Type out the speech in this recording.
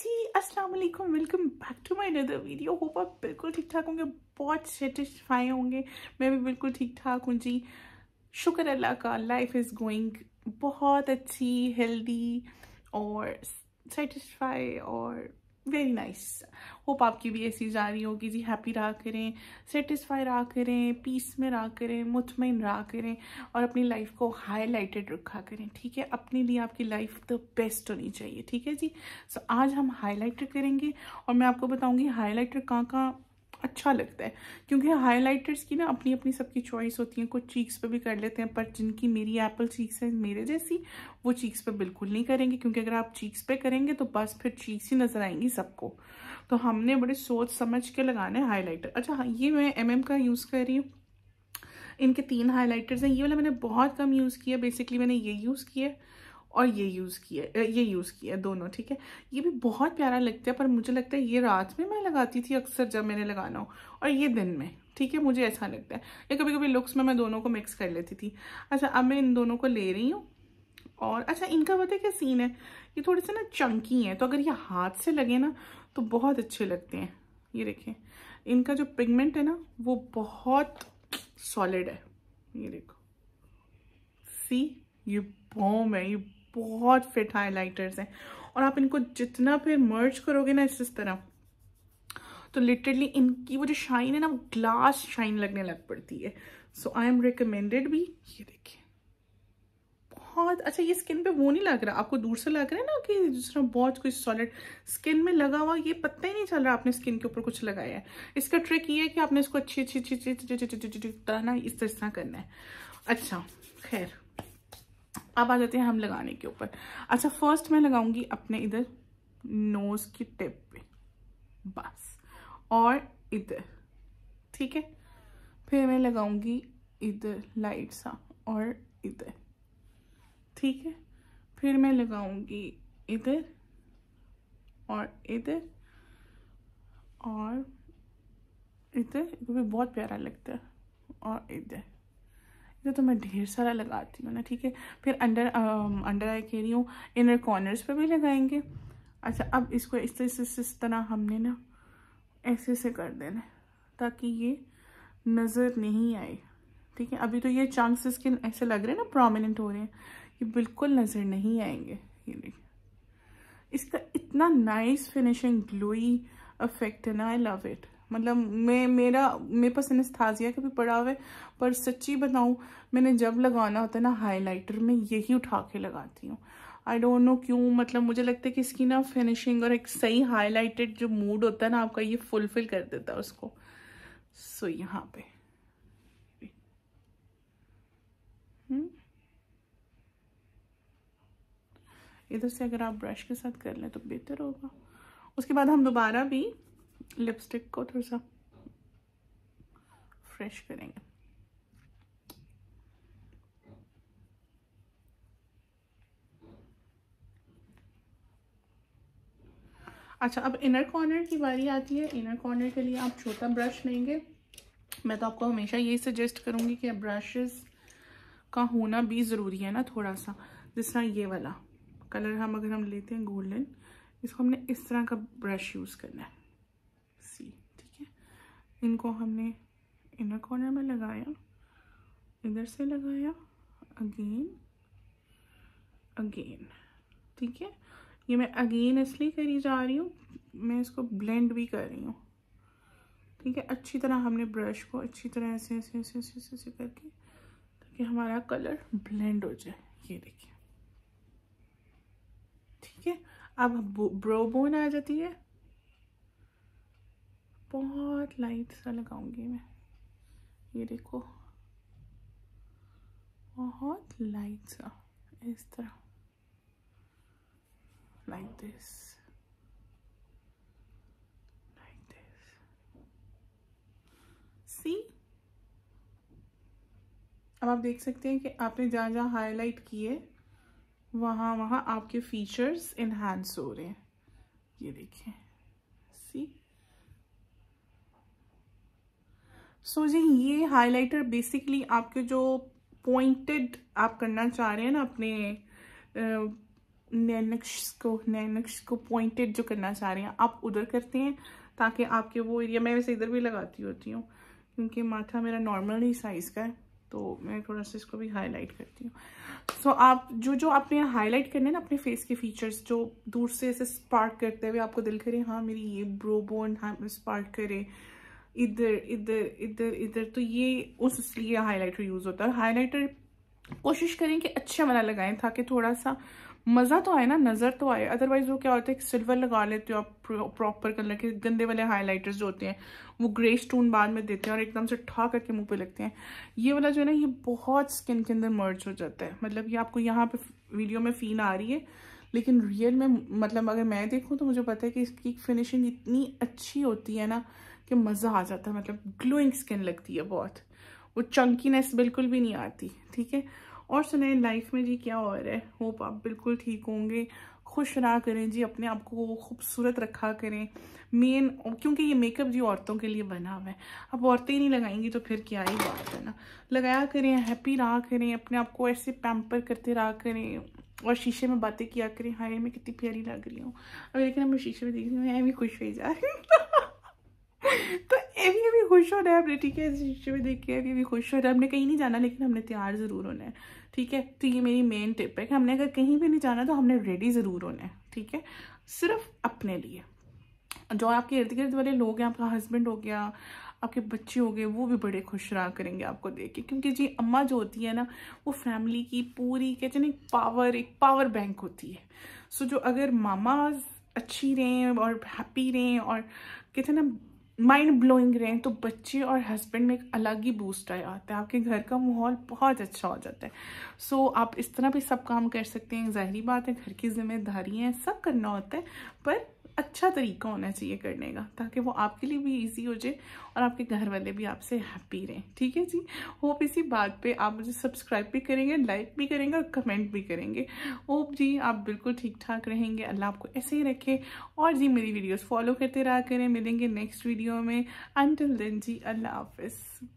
जी अस्सलाम वालेकुम welcome back to my another video hope आप बिल्कुल ठीक ठाक होंगे बहुत सेटिस्फाई होंगे मैं भी बिल्कुल ठीक ठाक हूँ जी शुक्र अल्लाह का लाइफ इज़ गोइंग बहुत अच्छी हेल्दी और सेटिस्फाई और वेरी नाइस होप आपकी भी ऐसी जा रही होगी जी हैप्पी रहा करें सेटिस्फाई रहा करें पीस में रहा करें मुतमिन रहा करें और अपनी लाइफ को हाईलाइटेड रखा करें ठीक है अपने लिए आपकी लाइफ द बेस्ट होनी चाहिए ठीक है जी सो so, आज हम हाईलाइटर करेंगे और मैं आपको बताऊंगी हाईलाइटर कहाँ कहाँ अच्छा लगता है क्योंकि हाइलाइटर्स की ना अपनी अपनी सबकी चॉइस होती है कुछ चीक्स पे भी कर लेते हैं पर जिनकी मेरी एप्पल चीक्स है मेरे जैसी वो चीक्स पे बिल्कुल नहीं करेंगे क्योंकि अगर आप चीक्स पे करेंगे तो बस फिर चीक्स ही नज़र आएंगी सबको तो हमने बड़े सोच समझ के लगाने हाईलाइटर अच्छा हाँ, ये मैं एम mm का यूज़ कर रही हूँ इनके तीन हाईलाइटर्स हैं ये वाला मैंने बहुत कम यूज़ किया बेसिकली मैंने ये यूज़ किया और ये यूज़ किया ये यूज़ किया दोनों ठीक है ये भी बहुत प्यारा लगता है पर मुझे लगता है ये रात में मैं लगाती थी अक्सर जब मैंने लगाना हो और ये दिन में ठीक है मुझे ऐसा लगता है या कभी कभी लुक्स में मैं दोनों को मिक्स कर लेती थी अच्छा अब मैं इन दोनों को ले रही हूँ और अच्छा इनका पता क्या सीन है ये थोड़े से ना चंकी हैं तो अगर ये हाथ से लगे ना तो बहुत अच्छे लगते हैं ये देखें इनका जो पिगमेंट है ना वो बहुत सॉलिड है ये देखो सी ये बॉम है ये बहुत फिट हाइलाइटर्स हैं और आप इनको जितना फिर मर्ज करोगे ना इस तरह तो लिटरली इनकी वो जो शाइन है ना वो ग्लास शाइन लगने लग पड़ती है सो आई एम रिकमेंडेड भी ये देखिए बहुत अच्छा ये स्किन पे वो नहीं लग रहा आपको दूर से लग रहा है ना कि जिस तरह बहुत कुछ सॉलिड स्किन में लगा हुआ ये पता ही नहीं चल रहा आपने स्किन के ऊपर कुछ लगाया है इसका ट्रिक ये है कि आपने इसको अच्छी अच्छी अच्छी अच्छी तरह ना इस तरह करना है अच्छा खैर अब आ जाते हैं हम लगाने के ऊपर अच्छा फर्स्ट मैं लगाऊंगी अपने इधर नोज़ की टिप पे बस और इधर ठीक है फिर मैं लगाऊंगी इधर लाइट सा और इधर ठीक है फिर मैं लगाऊंगी इधर और इधर और इधर क्योंकि बहुत प्यारा लगता है और इधर इधर तो मैं ढेर सारा लगाती हूँ ना ठीक है फिर अंडर अंडर आई कह रही हूँ इनर कॉर्नर्स पे भी लगाएंगे अच्छा अब इसको इस तरह से इस तरह हमने ना ऐसे से कर देना ताकि ये नज़र नहीं आए ठीक है अभी तो ये चांसेस के ऐसे लग रहे हैं ना प्रोमिनेंट हो रहे हैं ये बिल्कुल नज़र नहीं आएंगे ये देखिए इसका इतना नाइस फिनिशिंग ग्लोई अफेक्ट है ना आई लव इट मतलब मैं मेरा मेरे पास अनस्थाजिया का भी पड़ा हुआ है पर सच्ची बताऊँ मैंने जब लगाना होता है ना हाइलाइटर में यही उठा के लगाती हूँ आई डोंट नो क्यों मतलब मुझे लगता है कि इसकी ना फिनिशिंग और एक सही हाईलाइटेड जो मूड होता है ना आपका ये फुलफिल कर देता है उसको सो so, यहाँ पे हम्म। इधर से अगर आप ब्रश के साथ कर लें तो बेहतर होगा उसके बाद हम दोबारा भी लिपस्टिक को थोड़ा सा फ्रेश करेंगे अच्छा अब इनर कॉर्नर की बारी आती है इनर कॉर्नर के लिए आप छोटा ब्रश लेंगे मैं तो आपको हमेशा यही सजेस्ट करूँगी कि ब्रशेस का होना भी ज़रूरी है ना थोड़ा सा जिस तरह ये वाला कलर हम अगर हम लेते हैं गोल्डन इसको हमने इस तरह का ब्रश यूज़ करना है इनको हमने इनर कॉर्नर में लगाया इधर से लगाया अगेन अगेन ठीक है ये मैं अगेन इसलिए करी जा रही हूँ मैं इसको ब्लेंड भी कर रही हूँ ठीक है अच्छी तरह हमने ब्रश को अच्छी तरह ऐसे ऐसे ऐसे ऐसे ऐसे ऐसे करके ताकि हमारा कलर ब्लेंड हो जाए ये देखिए ठीक है अब ब्रो बोन आ जाती है बहुत लाइट सा लगाऊंगी मैं ये देखो बहुत लाइट सा इस तरह like this like this see अब आप देख सकते हैं कि आपने जहाँ जहाँ हाईलाइट किए वहाँ वहाँ आपके फीचर्स इन्हांस हो रहे हैं ये देखें सी सो so, जी ये हाइलाइटर बेसिकली आपके जो पॉइंटेड आप करना चाह रहे हैं ना अपने नैनक्स को नैनक्स को पॉइंटेड जो करना चाह रहे हैं आप उधर करते हैं ताकि आपके वो एरिया मैं वैसे इधर भी लगाती होती हूँ क्योंकि माथा मेरा नॉर्मल ही साइज़ का है तो मैं थोड़ा सा इसको भी हाईलाइट करती हूँ सो so, आप जो जो आपने हाईलाइट करने ना अपने फेस के फीचर्स जो दूर से ऐसे स्पार्क करते हुए आपको दिल करे हाँ मेरी ये ब्रो बोन हाँ स्पार्क करे इधर इधर इधर इधर तो ये उस लिए हाइलाइटर यूज़ होता है हाइलाइटर कोशिश करें कि अच्छा वाला लगाएं ताकि थोड़ा सा मज़ा तो आए ना नज़र तो आए अदरवाइज़ वो क्या होता है सिल्वर लगा लेते हो आप प्रॉपर कलर के गंदे वाले हाइलाइटर्स जो होते हैं वो ग्रे स्टोन बाद में देते हैं और एकदम से ठा करके मुंह पे लगते हैं ये वाला जो है ना ये बहुत स्किन के अंदर मर्ज हो जाता है मतलब ये आपको यहाँ पे वीडियो में फीन आ रही है लेकिन रियल में मतलब अगर मैं देखूँ तो मुझे पता है कि इसकी फिनिशिंग इतनी अच्छी होती है ना कि मज़ा आ जाता है मतलब ग्लोइंग स्किन लगती है बहुत वो चंकीनेस बिल्कुल भी नहीं आती ठीक है और सुने लाइफ में जी क्या हो रहा है होप आप बिल्कुल ठीक होंगे खुश रहा करें जी अपने आप को खूबसूरत रखा करें मेन क्योंकि ये मेकअप जी औरतों के लिए बना हुआ है अब औरतें नहीं लगाएंगी तो फिर क्या ही बात है ना लगाया करें हैप्पी रहा करें अपने आप को ऐसे पैम्पर करते रहा करें और शीशे में बातें किया करें हाय मैं कितनी प्यारी लग रही हूँ अब लेकिन मैं शीशे में देख रही हूँ मैं भी खुश हो जा रही हूँ तो अभी अभी खुश होना है हमने ठीक है इस शीशे में देख के अभी अभी खुश होना है हमने कहीं नहीं जाना लेकिन हमने तैयार ज़रूर होना है ठीक है तो ये मेरी मेन टिप है कि हमने अगर कहीं भी नहीं जाना तो हमने रेडी ज़रूर होना है ठीक है सिर्फ अपने लिए जो आपके इर्द गिर्द वाले लोग हैं आपका हस्बैंड हो गया आपके बच्चे हो गए वो भी बड़े खुश रहा करेंगे आपको देख के क्योंकि जी अम्मा जो होती है ना वो फैमिली की पूरी कहते हैं एक पावर एक पावर बैंक होती है सो जो अगर मामा अच्छी रहें और हैप्पी रहें और कहते हैं ना माइंड ब्लोइंग रहे तो बच्चे और हस्बैंड में एक अलग ही बूस्ट जाता है आपके घर का माहौल बहुत अच्छा हो जाता है सो so, आप इस तरह भी सब काम कर सकते हैं जाहरी बात है घर की जिम्मेदारियाँ सब करना होता है पर अच्छा तरीका होना चाहिए करने का ताकि वो आपके लिए भी इजी हो जाए और आपके घर वाले भी आपसे हैप्पी रहें ठीक है जी होप इसी बात पे आप मुझे सब्सक्राइब भी करेंगे लाइक भी करेंगे और कमेंट भी करेंगे होप जी आप बिल्कुल ठीक ठाक रहेंगे अल्लाह आपको ऐसे ही रखे और जी मेरी वीडियोज़ फॉलो करते रहा करें मिलेंगे नेक्स्ट वीडियो में अनटिल दिन जी अल्लाह हाफिज़